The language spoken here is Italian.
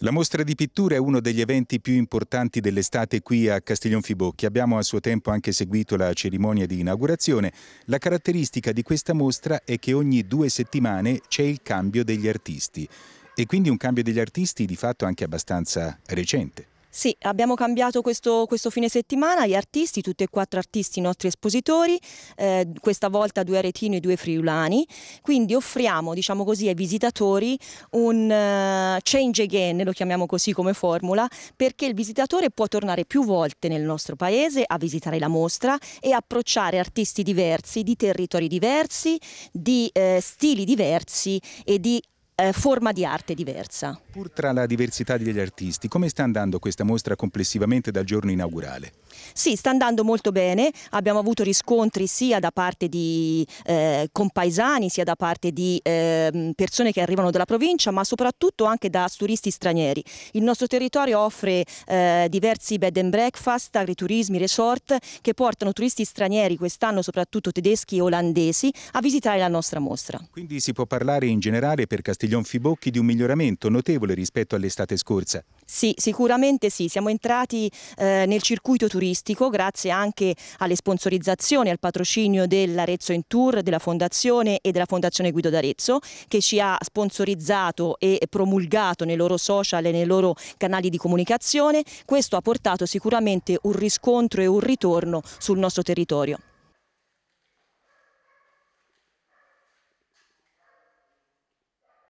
La mostra di pittura è uno degli eventi più importanti dell'estate qui a Castiglionfibocchi. Abbiamo a suo tempo anche seguito la cerimonia di inaugurazione. La caratteristica di questa mostra è che ogni due settimane c'è il cambio degli artisti e quindi un cambio degli artisti di fatto anche abbastanza recente. Sì, abbiamo cambiato questo, questo, fine settimana gli artisti, tutti e quattro artisti, i nostri espositori, eh, questa volta due aretini e due friulani, quindi offriamo diciamo così, ai visitatori un uh, change again, lo chiamiamo così come formula, perché il visitatore può tornare più volte nel nostro paese a visitare la mostra e approcciare artisti diversi, di territori diversi, di eh, stili diversi e di eh, forma di arte diversa. Pur tra la diversità degli artisti, come sta andando questa mostra complessivamente dal giorno inaugurale? Sì, sta andando molto bene, abbiamo avuto riscontri sia da parte di eh, compaesani, sia da parte di eh, persone che arrivano dalla provincia, ma soprattutto anche da turisti stranieri. Il nostro territorio offre eh, diversi bed and breakfast, agriturismi, resort che portano turisti stranieri, quest'anno soprattutto tedeschi e olandesi, a visitare la nostra mostra. Quindi si può parlare in generale per Castiglione gli onfibocchi di un miglioramento notevole rispetto all'estate scorsa. Sì, sicuramente sì, siamo entrati eh, nel circuito turistico grazie anche alle sponsorizzazioni, al patrocinio dell'Arezzo in Tour, della Fondazione e della Fondazione Guido d'Arezzo che ci ha sponsorizzato e promulgato nei loro social e nei loro canali di comunicazione. Questo ha portato sicuramente un riscontro e un ritorno sul nostro territorio.